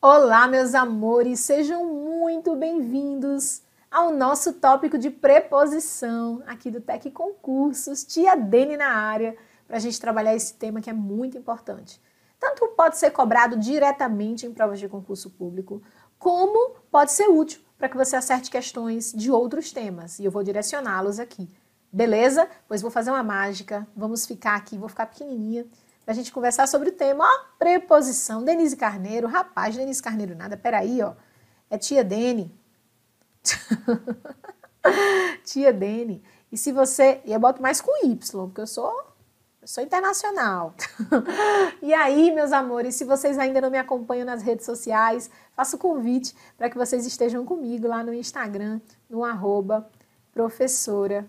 Olá, meus amores, sejam muito bem-vindos ao nosso tópico de preposição aqui do Tec Concursos, Tia Dene na área, para a gente trabalhar esse tema que é muito importante. Tanto pode ser cobrado diretamente em provas de concurso público, como pode ser útil para que você acerte questões de outros temas e eu vou direcioná-los aqui. Beleza? Pois vou fazer uma mágica. Vamos ficar aqui, vou ficar pequenininha para a gente conversar sobre o tema, ó, preposição. Denise Carneiro, rapaz, Denise Carneiro nada, peraí, ó. É tia Dene. tia Dene. E se você. E eu boto mais com Y, porque eu sou eu sou internacional. e aí, meus amores, se vocês ainda não me acompanham nas redes sociais, faço o convite para que vocês estejam comigo lá no Instagram, no arroba professora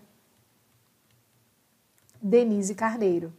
Denise Carneiro.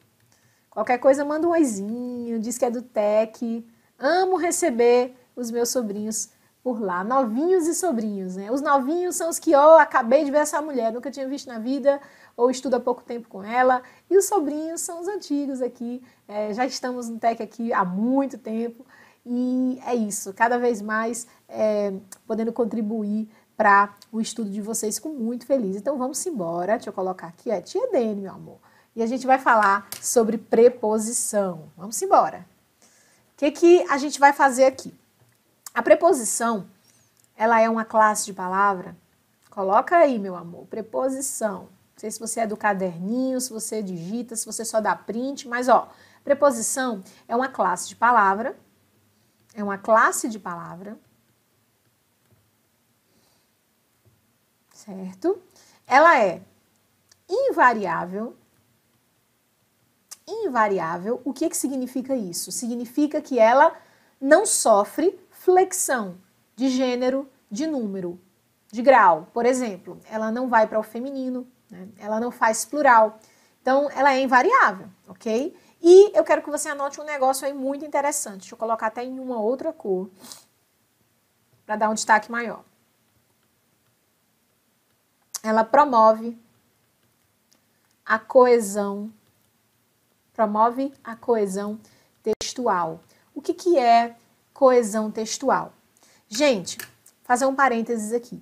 Qualquer coisa, manda um oizinho, diz que é do TEC. Amo receber os meus sobrinhos por lá, novinhos e sobrinhos, né? Os novinhos são os que, ó, oh, acabei de ver essa mulher, nunca tinha visto na vida, ou estuda há pouco tempo com ela. E os sobrinhos são os antigos aqui, é, já estamos no TEC aqui há muito tempo. E é isso, cada vez mais é, podendo contribuir para o estudo de vocês, com muito feliz. Então vamos embora, deixa eu colocar aqui, é tia Dene, meu amor. E a gente vai falar sobre preposição. Vamos embora. O que, que a gente vai fazer aqui? A preposição, ela é uma classe de palavra. Coloca aí, meu amor, preposição. Não sei se você é do caderninho, se você digita, se você só dá print, mas ó, preposição é uma classe de palavra, é uma classe de palavra, certo? Ela é invariável. Invariável, o que, é que significa isso? Significa que ela não sofre flexão de gênero, de número, de grau. Por exemplo, ela não vai para o feminino, né? Ela não faz plural. Então, ela é invariável, ok? E eu quero que você anote um negócio aí muito interessante. Deixa eu colocar até em uma outra cor para dar um destaque maior. Ela promove a coesão, promove a coesão textual. O que, que é coesão textual? Gente, fazer um parênteses aqui.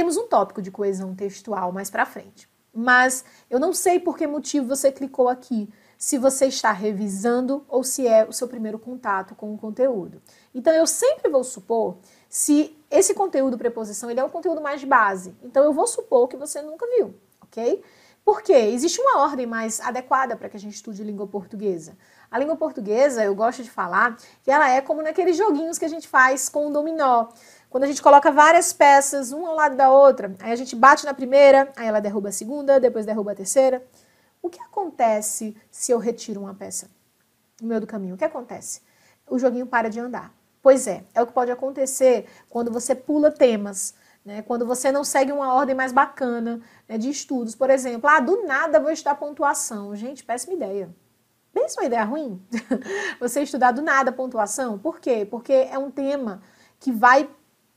Temos um tópico de coesão textual mais para frente. Mas eu não sei por que motivo você clicou aqui, se você está revisando ou se é o seu primeiro contato com o conteúdo. Então eu sempre vou supor se esse conteúdo preposição ele é um conteúdo mais base. Então eu vou supor que você nunca viu, ok? Porque existe uma ordem mais adequada para que a gente estude língua portuguesa. A língua portuguesa, eu gosto de falar que ela é como naqueles joguinhos que a gente faz com o dominó. Quando a gente coloca várias peças uma ao lado da outra, aí a gente bate na primeira, aí ela derruba a segunda, depois derruba a terceira. O que acontece se eu retiro uma peça no meio do caminho? O que acontece? O joguinho para de andar. Pois é, é o que pode acontecer quando você pula temas, né? quando você não segue uma ordem mais bacana né, de estudos. Por exemplo, ah, do nada vou estudar pontuação. Gente, péssima ideia. Pensa uma ideia ruim. você estudar do nada pontuação. Por quê? Porque é um tema que vai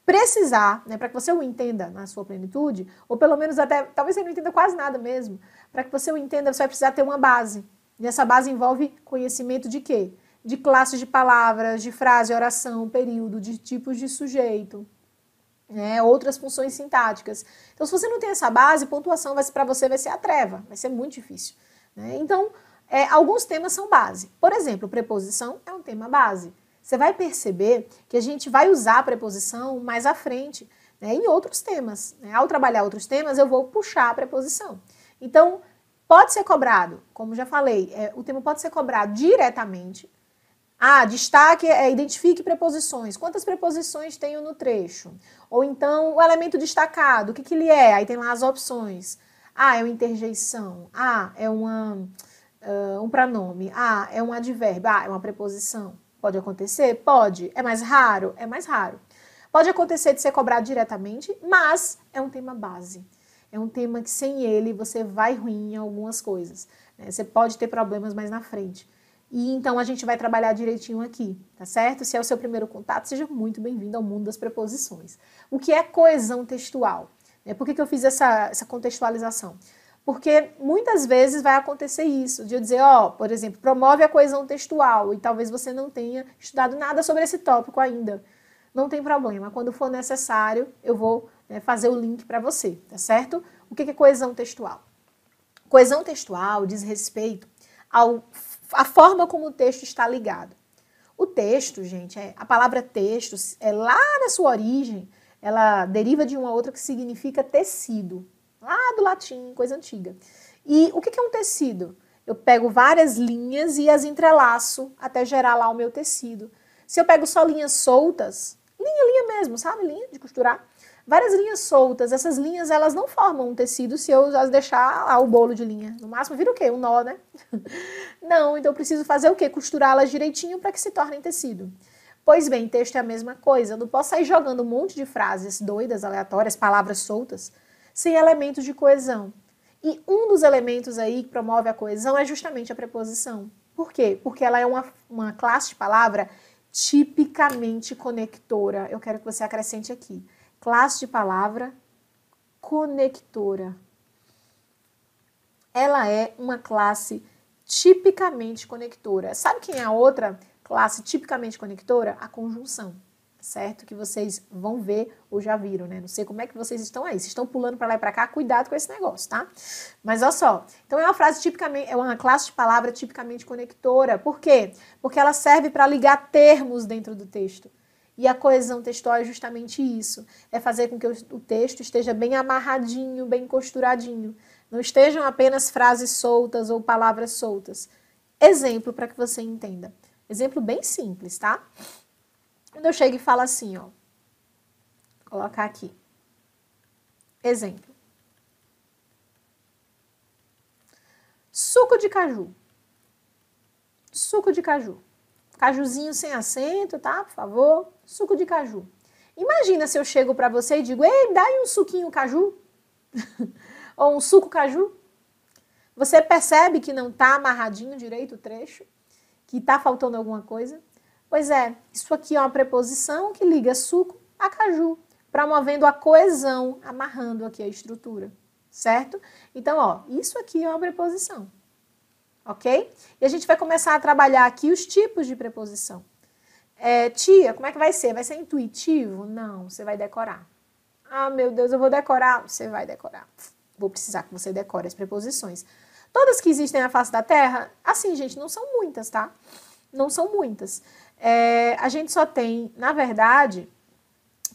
precisar, né, para que você o entenda na sua plenitude, ou pelo menos até, talvez você não entenda quase nada mesmo, para que você o entenda, você vai precisar ter uma base. E essa base envolve conhecimento de quê? De classes de palavras, de frase, oração, período, de tipos de sujeito, né, outras funções sintáticas. Então, se você não tem essa base, pontuação para você vai ser a treva, vai ser muito difícil. Né? Então, é, alguns temas são base. Por exemplo, preposição é um tema base. Você vai perceber que a gente vai usar a preposição mais à frente, né, em outros temas. Né? Ao trabalhar outros temas, eu vou puxar a preposição. Então, pode ser cobrado, como já falei, é, o tema pode ser cobrado diretamente. Ah, destaque é identifique preposições. Quantas preposições tenho no trecho? Ou então o elemento destacado, o que, que ele é? Aí tem lá as opções. Ah, é uma interjeição. Ah, é uma, uh, um pronome. Ah, é um advérbio. Ah, é uma preposição. Pode acontecer? Pode. É mais raro? É mais raro. Pode acontecer de ser cobrado diretamente, mas é um tema base. É um tema que sem ele você vai ruim em algumas coisas. Né? Você pode ter problemas mais na frente. E então a gente vai trabalhar direitinho aqui, tá certo? Se é o seu primeiro contato, seja muito bem-vindo ao mundo das preposições. O que é coesão textual? Né? Por que, que eu fiz essa, essa contextualização? Porque muitas vezes vai acontecer isso, de eu dizer, ó, oh, por exemplo, promove a coesão textual e talvez você não tenha estudado nada sobre esse tópico ainda. Não tem problema, quando for necessário, eu vou né, fazer o link para você, tá certo? O que é coesão textual? Coesão textual diz respeito à forma como o texto está ligado. O texto, gente, é, a palavra texto, é lá na sua origem, ela deriva de uma outra que significa tecido lá do latim, coisa antiga. E o que é um tecido? Eu pego várias linhas e as entrelaço até gerar lá o meu tecido. Se eu pego só linhas soltas, linha, linha mesmo, sabe? Linha de costurar. Várias linhas soltas, essas linhas elas não formam um tecido se eu as deixar lá o bolo de linha. No máximo vira o quê? Um nó, né? não, então eu preciso fazer o quê? Costurá-las direitinho para que se tornem tecido. Pois bem, texto é a mesma coisa. Eu não posso sair jogando um monte de frases doidas, aleatórias, palavras soltas sem elementos de coesão. E um dos elementos aí que promove a coesão é justamente a preposição. Por quê? Porque ela é uma, uma classe de palavra tipicamente conectora. Eu quero que você acrescente aqui. Classe de palavra conectora. Ela é uma classe tipicamente conectora. Sabe quem é a outra classe tipicamente conectora? A conjunção certo? Que vocês vão ver ou já viram, né? Não sei como é que vocês estão aí. Se estão pulando para lá e para cá, cuidado com esse negócio, tá? Mas olha só. Então é uma frase tipicamente, é uma classe de palavra tipicamente conectora. Por quê? Porque ela serve para ligar termos dentro do texto. E a coesão textual é justamente isso: é fazer com que o texto esteja bem amarradinho, bem costuradinho. Não estejam apenas frases soltas ou palavras soltas. Exemplo para que você entenda. Exemplo bem simples, tá? Quando eu chego e falo assim, ó, vou colocar aqui. Exemplo. Suco de caju. Suco de caju. Cajuzinho sem acento, tá? Por favor. Suco de caju. Imagina se eu chego para você e digo, ei, dá um suquinho caju. Ou um suco caju. Você percebe que não está amarradinho direito o trecho? Que está faltando alguma coisa? Pois é, isso aqui é uma preposição que liga suco a caju, promovendo a coesão, amarrando aqui a estrutura, certo? Então, ó, isso aqui é uma preposição, ok? E a gente vai começar a trabalhar aqui os tipos de preposição. É, tia, como é que vai ser? Vai ser intuitivo? Não, você vai decorar. Ah, meu Deus, eu vou decorar? Você vai decorar. Vou precisar que você decore as preposições. Todas que existem na face da Terra, assim, gente, não são muitas, tá? Não são muitas é, a gente só tem, na verdade,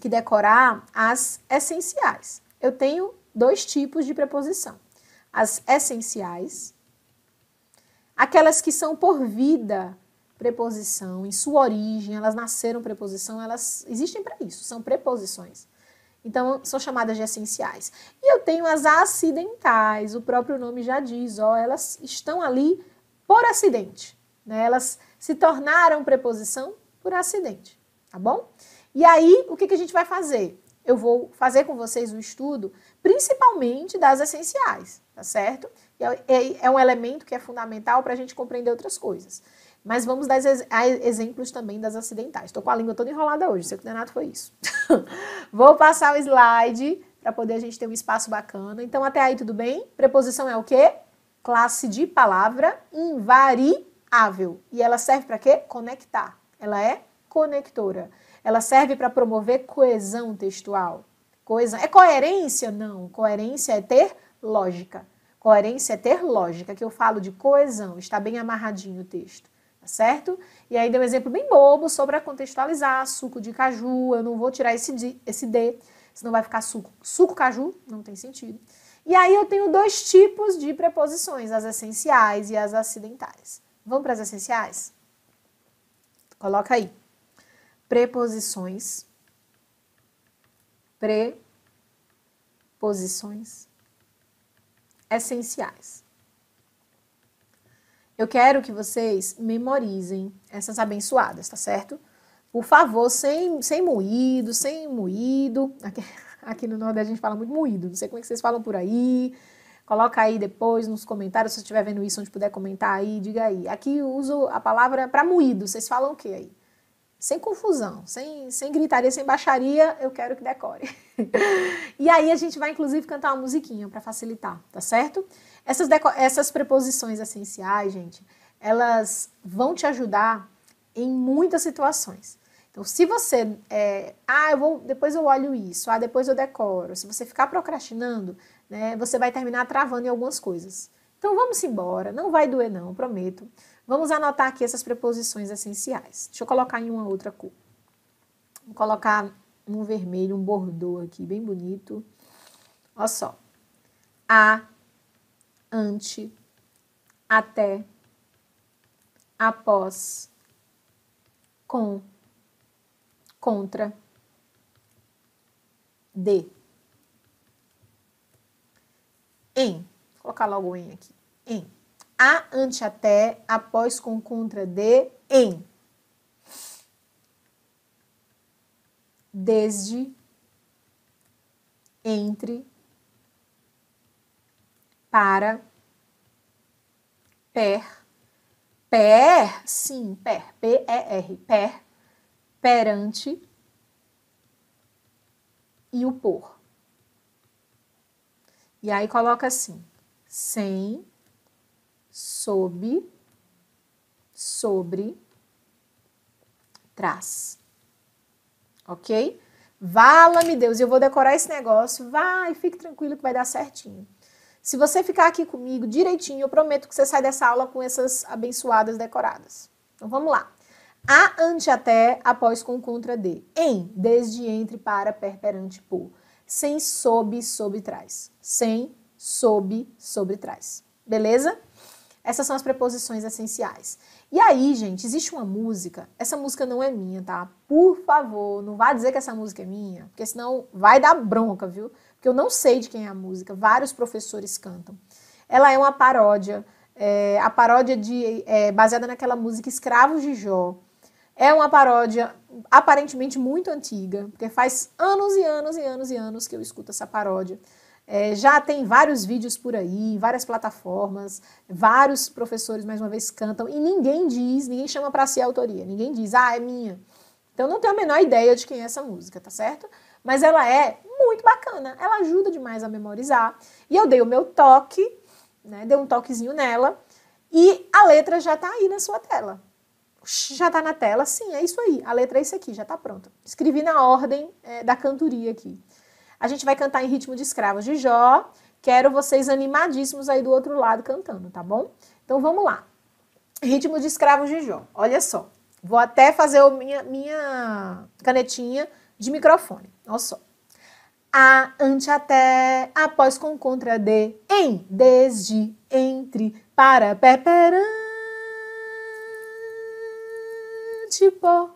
que decorar as essenciais. Eu tenho dois tipos de preposição: as essenciais, aquelas que são por vida preposição, em sua origem, elas nasceram preposição, elas existem para isso, são preposições. Então, são chamadas de essenciais. E eu tenho as acidentais, o próprio nome já diz, ó, elas estão ali por acidente, né? Elas se tornaram preposição por acidente, tá bom? E aí, o que, que a gente vai fazer? Eu vou fazer com vocês o estudo principalmente das essenciais, tá certo? É, é, é um elemento que é fundamental para a gente compreender outras coisas. Mas vamos dar exemplos também das acidentais. Estou com a língua toda enrolada hoje, Sei que o Renato foi isso. Vou passar o slide para poder a gente ter um espaço bacana. Então, até aí, tudo bem? Preposição é o quê? Classe de palavra invariável ável. E ela serve para quê? Conectar. Ela é conectora. Ela serve para promover coesão textual. Coesão. É coerência? Não. Coerência é ter lógica. Coerência é ter lógica, que eu falo de coesão, está bem amarradinho o texto, tá certo? E aí deu um exemplo bem bobo sobre a contextualizar, suco de caju, eu não vou tirar esse D, esse D, senão vai ficar suco, suco caju, não tem sentido. E aí eu tenho dois tipos de preposições, as essenciais e as acidentais. Vamos para as essenciais? Coloca aí. Preposições. Preposições essenciais. Eu quero que vocês memorizem essas abençoadas, tá certo? Por favor, sem, sem moído, sem moído. Aqui, aqui no Nordeste a gente fala muito moído, não sei como é que vocês falam por aí. Coloca aí depois nos comentários, se você estiver vendo isso, onde puder comentar aí, diga aí. Aqui eu uso a palavra para moído, vocês falam o que aí? Sem confusão, sem, sem gritaria, sem baixaria, eu quero que decore. e aí a gente vai inclusive cantar uma musiquinha para facilitar, tá certo? Essas, essas preposições essenciais, gente, elas vão te ajudar em muitas situações. Então, se você, é, ah, eu vou, depois eu olho isso, ah, depois eu decoro. Se você ficar procrastinando, né, você vai terminar travando em algumas coisas. Então vamos embora, não vai doer não, prometo. Vamos anotar aqui essas preposições essenciais. Deixa eu colocar em uma outra cor. Vou colocar um vermelho, um bordô aqui, bem bonito. Olha só. A, ante, até, após, com, contra, de em. Vou colocar logo em aqui. Em. A ante até, após com contra de, em. Desde, entre, para, per, per, sim, per, P-E-R, per, perante e o por. E aí coloca assim: sem, sob sobre trás. OK? Vala-me Deus, eu vou decorar esse negócio. Vai, fique tranquilo que vai dar certinho. Se você ficar aqui comigo direitinho, eu prometo que você sai dessa aula com essas abençoadas decoradas. Então vamos lá. A ante até, após com contra de. Em, desde, entre, para, per, perante, por sem sob sobre trás. Sem sob sobre trás. Beleza? Essas são as preposições essenciais. E aí, gente, existe uma música. Essa música não é minha, tá? Por favor, não vá dizer que essa música é minha, porque senão vai dar bronca, viu? Porque eu não sei de quem é a música. Vários professores cantam. Ela é uma paródia. É, a paródia de é, baseada naquela música Escravos de Jó, é uma paródia aparentemente muito antiga, porque faz anos e anos e anos e anos que eu escuto essa paródia. É, já tem vários vídeos por aí, várias plataformas, vários professores, mais uma vez, cantam e ninguém diz, ninguém chama para si a autoria, ninguém diz, ah, é minha. Então não tenho a menor ideia de quem é essa música, tá certo? Mas ela é muito bacana, ela ajuda demais a memorizar. E eu dei o meu toque, né, dei um toquezinho nela, e a letra já está aí na sua tela já está na tela, sim, é isso aí, a letra é isso aqui, já está pronta. Escrevi na ordem é, da cantoria aqui. A gente vai cantar em ritmo de escravos de Jó. Quero vocês animadíssimos aí do outro lado cantando, tá bom? Então vamos lá. Ritmo de escravos de Jó. Olha só. Vou até fazer a minha, minha canetinha de microfone. Olha só. A, ante, até, após, com, contra, de, em, desde, entre, para, pé, perante tipo.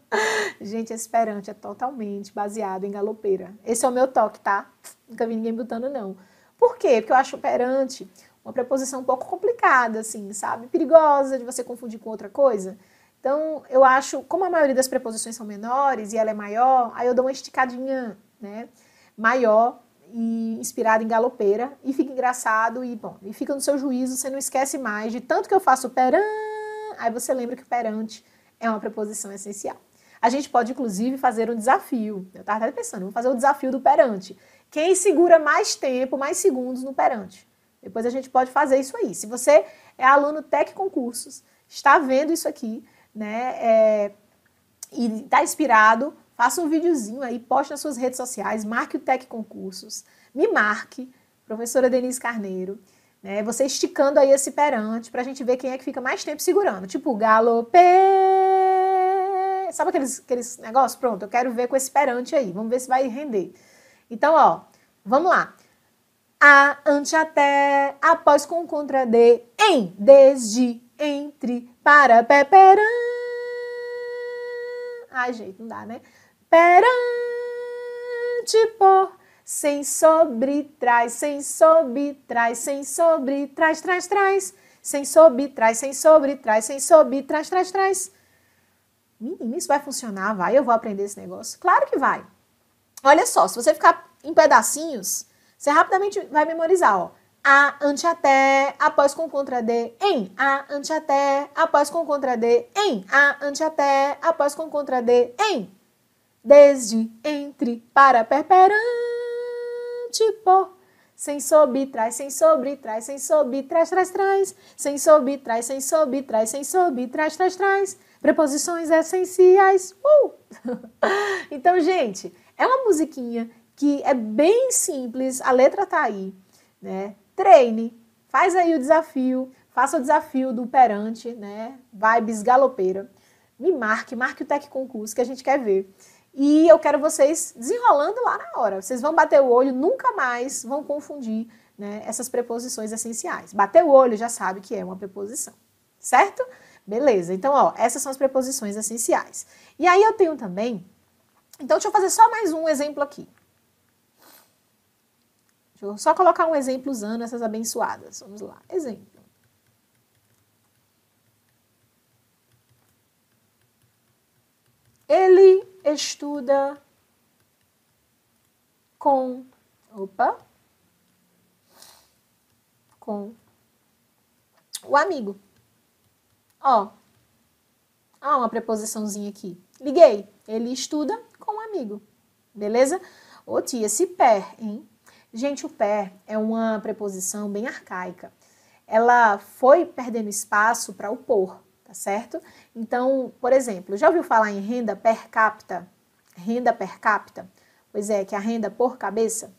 Gente, esperante é totalmente baseado em galopeira. Esse é o meu toque, tá? Nunca vi ninguém botando, não. Por quê? Porque eu acho perante uma preposição um pouco complicada, assim, sabe? Perigosa de você confundir com outra coisa. Então, eu acho, como a maioria das preposições são menores e ela é maior, aí eu dou uma esticadinha, né? Maior e inspirada em galopeira e fica engraçado e bom, e fica no seu juízo, você não esquece mais de tanto que eu faço peran, aí você lembra que o perante é uma preposição essencial. A gente pode, inclusive, fazer um desafio. Eu estava até pensando, vamos fazer o desafio do perante. Quem segura mais tempo, mais segundos no perante? Depois a gente pode fazer isso aí. Se você é aluno Tec Concursos, está vendo isso aqui, né, é, e está inspirado, faça um videozinho aí, poste nas suas redes sociais, marque o Tec Concursos, me marque, professora Denise Carneiro, né, você esticando aí esse perante para a gente ver quem é que fica mais tempo segurando. Tipo, galopei! sabe aqueles, aqueles negócios? Pronto, eu quero ver com esse perante aí, vamos ver se vai render. Então, ó, vamos lá. A, ante, até, após, com, contra, de, em, desde, entre, para, pé, perã. Ai, gente, não dá, né? Perante, por, sem, sobre, trás, sem, sobre, trás, sem, sobre, trás, trás, trás, sem, sobre, trás, sem, sobre, trás, sem, sobre, trás, trás, trás menino, uhum, isso vai funcionar, vai, eu vou aprender esse negócio. Claro que vai. Olha só, se você ficar em pedacinhos, você rapidamente vai memorizar, ó. A ante até, após com contra D, em. A ante até, após com contra D, em. A ante até, após com contra D, em. Desde, entre, para, perperante, por. Sem trás sem trás sem subtrai, trás trás trás Sem trás sem trás sem subtrai, trás trás trás Preposições essenciais. Uh! então, gente, é uma musiquinha que é bem simples, a letra tá aí, né? Treine, faz aí o desafio, faça o desafio do perante, né? Vibes galopeira. Me marque, marque o Tec Concurso que a gente quer ver. E eu quero vocês desenrolando lá na hora. Vocês vão bater o olho, nunca mais vão confundir né, essas preposições essenciais. Bater o olho já sabe que é uma preposição, certo? Beleza, então, ó, essas são as preposições essenciais. E aí eu tenho também. Então, deixa eu fazer só mais um exemplo aqui. Deixa eu só colocar um exemplo usando essas abençoadas. Vamos lá. Exemplo. Ele estuda com. Opa! Com o amigo. Ó, há uma preposiçãozinha aqui. Liguei. Ele estuda com um amigo. Beleza? Ô tia, esse pé, hein? Gente, o pé é uma preposição bem arcaica. Ela foi perdendo espaço para o por, tá certo? Então, por exemplo, já ouviu falar em renda per capita? Renda per capita? Pois é, que é a renda por cabeça?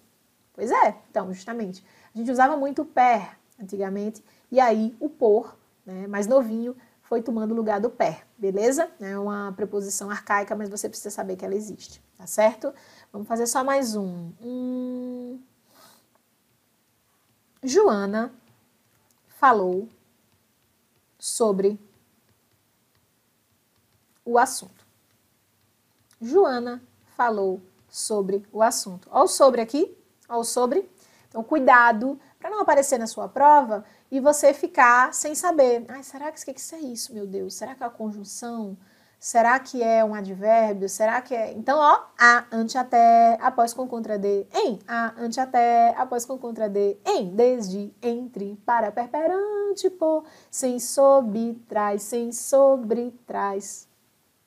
Pois é, então, justamente. A gente usava muito o per antigamente, e aí o por, né, mais novinho, foi tomando o lugar do pé, beleza? É uma preposição arcaica, mas você precisa saber que ela existe, tá certo? Vamos fazer só mais um. Hum... Joana falou sobre o assunto. Joana falou sobre o assunto. Olha o sobre aqui, olha o sobre. Então, cuidado para não aparecer na sua prova e você ficar sem saber. Ai, será que, que isso é isso, meu Deus? Será que é a conjunção? Será que é um advérbio? Será que é. Então, ó, a ante até, após com contra de, em, a ante até, após com contra de, em, desde, entre, para, perperante, por, sem sobre, traz, sem sobre, traz,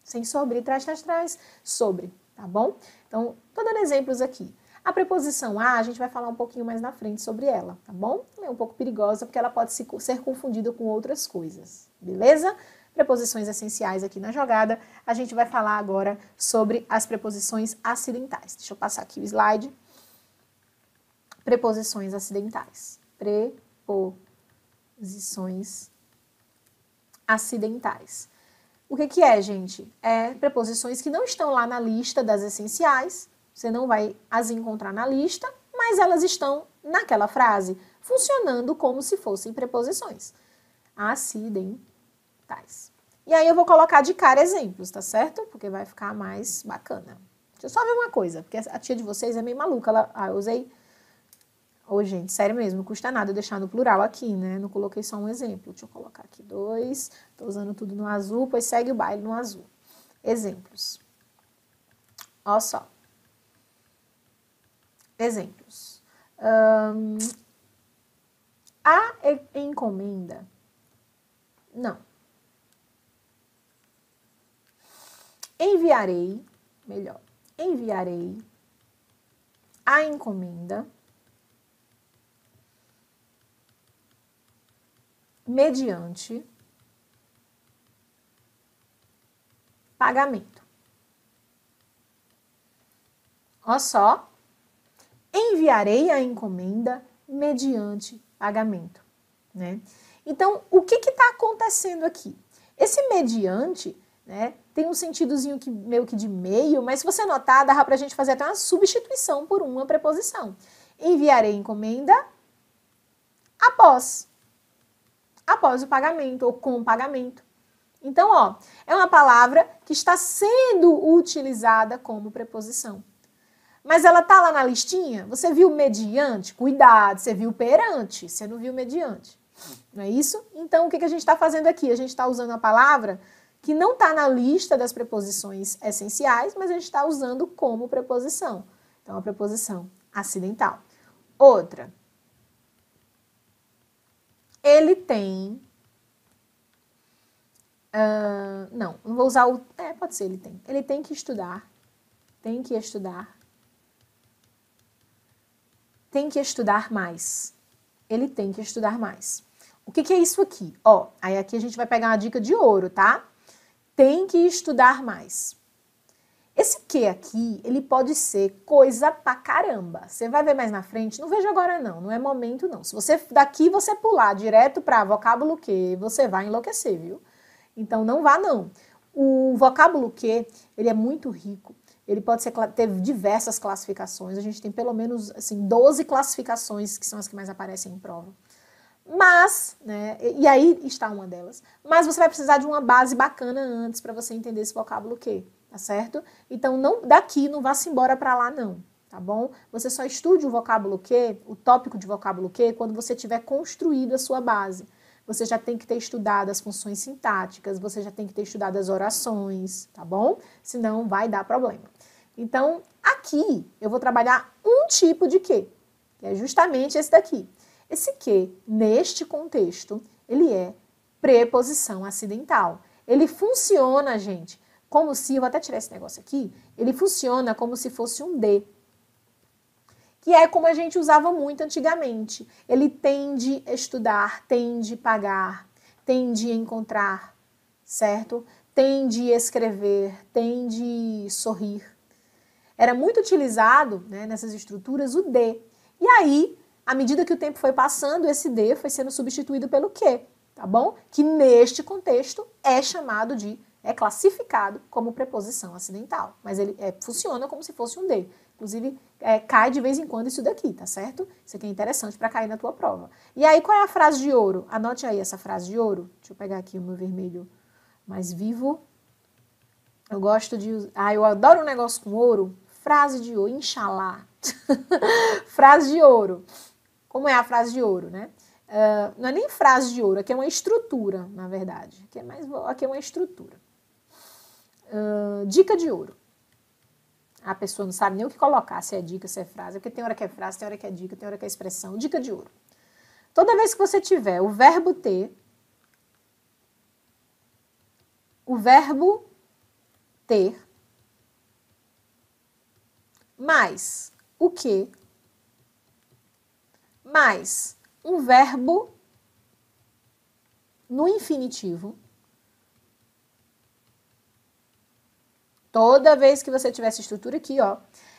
sem sobre, traz, traz, traz, sobre, tá bom? Então, tô dando exemplos aqui. A preposição a, a gente vai falar um pouquinho mais na frente sobre ela, tá bom? Ela é um pouco perigosa porque ela pode ser confundida com outras coisas, beleza? Preposições essenciais aqui na jogada. A gente vai falar agora sobre as preposições acidentais. Deixa eu passar aqui o slide. Preposições acidentais. Preposições acidentais. O que, que é, gente? É preposições que não estão lá na lista das essenciais, você não vai as encontrar na lista, mas elas estão naquela frase, funcionando como se fossem preposições. Acidentais. E aí eu vou colocar de cara exemplos, tá certo? Porque vai ficar mais bacana. Deixa eu só ver uma coisa, porque a tia de vocês é meio maluca. Ela, ah, eu usei. Ô, oh, gente, sério mesmo, não custa nada eu deixar no plural aqui, né? Não coloquei só um exemplo. Deixa eu colocar aqui dois. Tô usando tudo no azul, pois segue o baile no azul. Exemplos. Ó só. Exemplos. Um, a encomenda. Não. Enviarei, melhor, enviarei a encomenda mediante pagamento. olha só, enviarei a encomenda mediante pagamento. Né? Então, o que está acontecendo aqui? Esse mediante né, tem um sentidozinho que, meio que de meio, mas se você notar, dá para a gente fazer até uma substituição por uma preposição. Enviarei encomenda após. Após o pagamento ou com o pagamento. Então, ó, é uma palavra que está sendo utilizada como preposição. Mas ela tá lá na listinha? Você viu mediante? Cuidado, você viu perante, você não viu mediante. Não é isso? Então, o que, a gente está fazendo aqui? A gente está usando a palavra que não está na lista das preposições essenciais, mas a gente está usando como preposição. Então, a preposição acidental. Outra. Ele tem. Uh, não, não vou usar o. É, pode ser ele tem. Ele tem que estudar. Tem que estudar tem que estudar mais. Ele tem que estudar mais. O que, que é isso aqui? Ó, aí aqui a gente vai pegar uma dica de ouro, tá? Tem que estudar mais. Esse que aqui, ele pode ser coisa pra caramba. Você vai ver mais na frente, não vejo agora não, não é momento não. Se você daqui você pular direto para vocábulo que, você vai enlouquecer, viu? Então não vá não. O vocábulo que, ele é muito rico ele pode ser, ter diversas classificações. A gente tem pelo menos assim, 12 classificações que são as que mais aparecem em prova. Mas, né, e aí está uma delas. Mas você vai precisar de uma base bacana antes para você entender esse vocábulo que, tá certo? Então não daqui não vá se embora para lá não, tá bom? Você só estude o vocábulo que, o tópico de vocábulo que quando você tiver construído a sua base você já tem que ter estudado as funções sintáticas, você já tem que ter estudado as orações, tá bom? Senão vai dar problema. Então, aqui eu vou trabalhar um tipo de que, que é justamente esse daqui. Esse que, neste contexto, ele é preposição acidental. Ele funciona, gente, como se, vou até tirar esse negócio aqui, ele funciona como se fosse um D que é como a gente usava muito antigamente. Ele tende a estudar, tende a pagar, tende a encontrar, certo? Tende a escrever, tende a sorrir. Era muito utilizado né, nessas estruturas o D. E aí, à medida que o tempo foi passando, esse D foi sendo substituído pelo Q, tá bom? Que neste contexto é chamado de, é classificado como preposição acidental, mas ele é, funciona como se fosse um D. Inclusive, é, cai de vez em quando isso daqui, tá certo? Isso aqui é interessante para cair na tua prova. E aí, qual é a frase de ouro? Anote aí essa frase de ouro. Deixa eu pegar aqui o meu vermelho mais vivo. Eu gosto de. Ah, eu adoro um negócio com ouro. Frase de ouro, inxalá. frase de ouro. Como é a frase de ouro, né? Uh, não é nem frase de ouro, aqui é uma estrutura, na verdade. Aqui é, mais, aqui é uma estrutura. Uh, dica de ouro. A pessoa não sabe nem o que colocar, se é dica, se é frase, porque tem hora que é frase, tem hora que é dica, tem hora que é expressão. Dica de ouro. Toda vez que você tiver o verbo ter, o verbo ter, mais o que, mais um verbo no infinitivo, Toda vez que você tiver essa estrutura aqui, ó,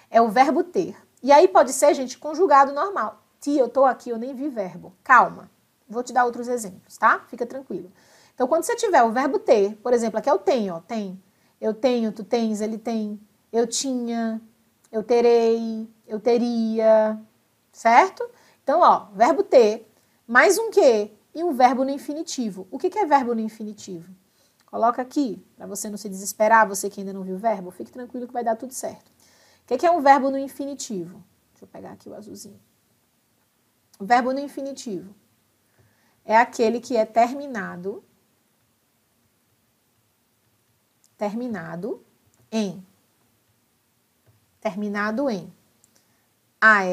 é o verbo ter. E aí pode ser, gente, conjugado normal. Tia, eu tô aqui, eu nem vi verbo. Calma. Vou te dar outros exemplos, tá? Fica tranquilo. Então, quando você tiver o verbo ter, por exemplo, aqui é o tem, ó, tem. Eu tenho, tu tens, ele tem. Eu tinha, eu terei, eu teria, certo? Então, ó, verbo ter, mais um que e um verbo no infinitivo. O que, que é verbo no infinitivo? Coloca aqui, para você não se desesperar, você que ainda não viu o verbo, fique tranquilo que vai dar tudo certo. O é que é um verbo no infinitivo? Deixa eu pegar aqui o azulzinho. O verbo no infinitivo é aquele que é terminado terminado em terminado em AR,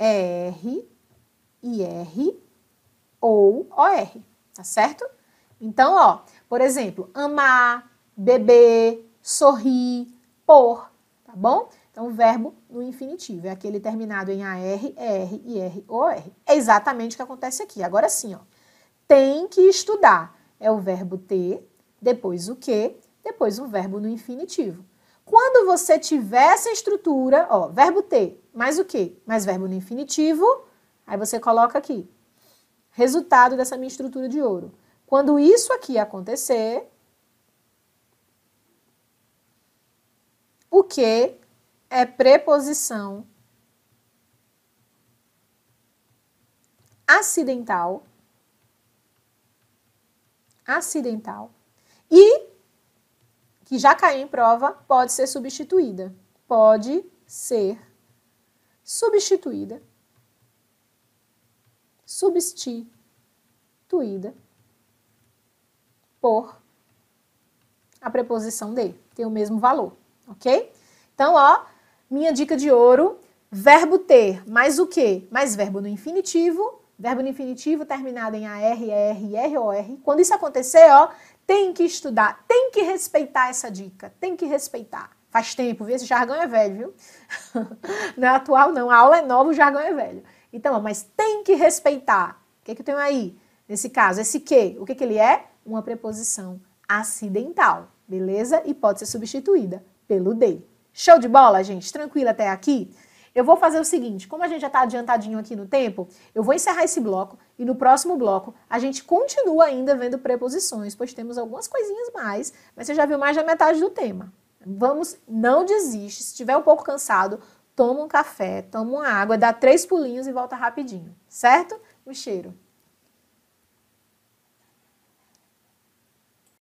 ER, IR ou OR, tá certo? Então, ó, por exemplo, amar, beber, sorrir, pôr, tá bom? Então, verbo no infinitivo é aquele terminado em AR, ER, IR ou R. É exatamente o que acontece aqui. Agora sim, ó. Tem que estudar. É o verbo ter, depois o que, depois o verbo no infinitivo. Quando você tiver essa estrutura, ó, verbo ter, mais o que? Mais verbo no infinitivo, aí você coloca aqui. Resultado dessa minha estrutura de ouro. Quando isso aqui acontecer, o que é preposição acidental, acidental e que já caiu em prova pode ser substituída, pode ser substituída, substituída por a preposição de Tem o mesmo valor, ok? Então, ó, minha dica de ouro, verbo ter mais o quê? Mais verbo no infinitivo, verbo no infinitivo terminado em AR, ER, r o R. Quando isso acontecer, ó, tem que estudar, tem que respeitar essa dica, tem que respeitar. Faz tempo, viu? Esse jargão é velho, viu? não é atual, não. A aula é nova, o jargão é velho. Então, ó, mas tem que respeitar. O que, que eu tenho aí? Nesse caso, esse que? O que, que ele é? uma preposição acidental, beleza? E pode ser substituída pelo de. Show de bola, gente? Tranquilo até aqui? Eu vou fazer o seguinte, como a gente já está adiantadinho aqui no tempo, eu vou encerrar esse bloco e no próximo bloco a gente continua ainda vendo preposições, pois temos algumas coisinhas mais, mas você já viu mais da metade do tema. Vamos, não desiste, se estiver um pouco cansado, toma um café, toma uma água, dá três pulinhos e volta rapidinho, certo? Um cheiro!